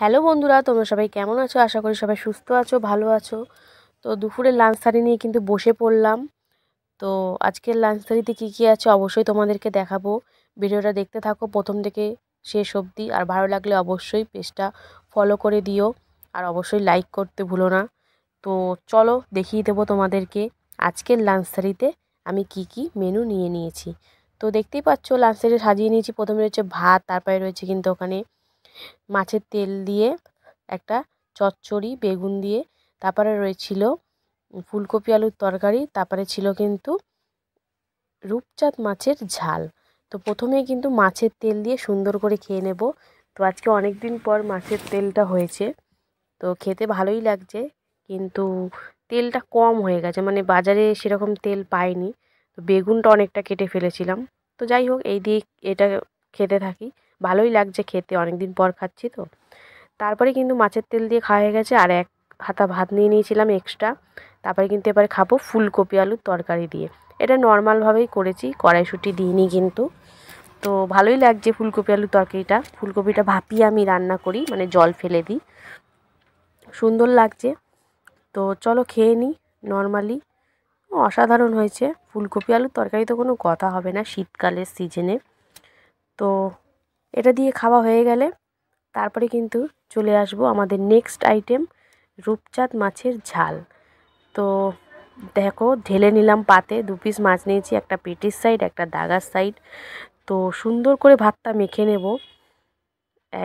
hello বন্ধুরা তোমরা সবাই কেমন আছো আশা করি সবাই সুস্থ আছো ভালো আছো তো দুপুরের লাঞ্চ সারি নিয়ে কিন্তু বসে পড়লাম তো আজকের লাঞ্চ সারিতে কী কী আছে অবশ্যই তোমাদেরকে দেখাবো ভিডিওটা দেখতে থাকো প্রথম থেকে শেষ অবধি আর ভালো লাগলে অবশ্যই পেজটা ফলো করে দিও আর অবশ্যই লাইক করতে ভুলো না তো চলো দেখিয়ে দেবো তোমাদেরকে আজকের লাঞ্চ সারিতে আমি কি কি মেনু নিয়ে নিয়েছি তো দেখতেই পাচ্ছ লাঞ্চ সারি সাজিয়ে নিয়েছি প্রথমে রয়েছে ভাত তারপরে রয়েছে কিন্তু ওখানে মাছের তেল দিয়ে একটা চচ্চড়ি বেগুন দিয়ে তারপরে রয়েছিল ফুলকপি আলুর তরকারি তারপরে ছিল কিন্তু রূপচাঁদ মাছের ঝাল তো প্রথমে কিন্তু মাছের তেল দিয়ে সুন্দর করে খেয়ে নেব তো আজকে অনেক দিন পর মাছের তেলটা হয়েছে তো খেতে ভালোই লাগছে কিন্তু তেলটা কম হয়ে গেছে মানে বাজারে সেরকম তেল পাইনি তো বেগুনটা অনেকটা কেটে ফেলেছিলাম তো যাই হোক এই দিয়ে এটা খেতে থাকি ভালোই লাগছে খেতে অনেক দিন পর খাচ্ছি তো তারপরে কিন্তু মাছের তেল দিয়ে খাওয়া হয়ে গেছে আর এক হাতা ভাত নিয়ে নিয়েছিলাম এক্সট্রা তারপরে কিন্তু এবারে খাবো ফুলকপি আলুর তরকারি দিয়ে এটা নর্মালভাবেই করেছি কড়াইশুটি দিইনি কিন্তু তো ভালোই লাগছে ফুলকপি আলুর তরকারিটা ফুলকপিটা ভাপিয়ে আমি রান্না করি মানে জল ফেলে দিই সুন্দর লাগছে তো চলো খেয়ে নিই নর্মালি অসাধারণ হয়েছে ফুলকপি আলুর তরকারি তো কোনো কথা হবে না শীতকালের সিজনে তো এটা দিয়ে খাওয়া হয়ে গেলে তারপরে কিন্তু চলে আসব আমাদের নেক্সট আইটেম রূপচাঁদ মাছের ঝাল তো দেখো ঢেলে নিলাম পাতে দু পিস মাছ নিয়েছি একটা পেটির সাইড একটা দাগার সাইড তো সুন্দর করে ভাতটা মেখে নেব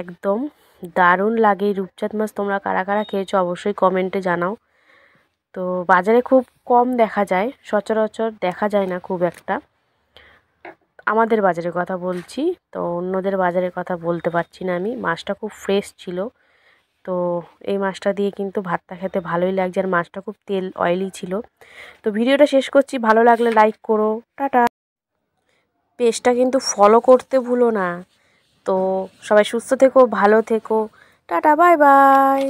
একদম দারুণ লাগে এই রূপচাঁদ মাছ তোমরা কারা কারা খেয়েছো অবশ্যই কমেন্টে জানাও তো বাজারে খুব কম দেখা যায় সচরাচর দেখা যায় না খুব একটা আমাদের বাজারের কথা বলছি তো অন্যদের বাজারের কথা বলতে পারছি না আমি মাছটা খুব ফ্রেশ ছিল তো এই মাছটা দিয়ে কিন্তু ভাতটা খেতে ভালোই লাগছে আর মাছটা খুব তেল অয়েলি ছিল তো ভিডিওটা শেষ করছি ভালো লাগলে লাইক করো টাটা পেজটা কিন্তু ফলো করতে ভুলো না তো সবাই সুস্থ থেকো ভালো থেকো টাটা বাই বাই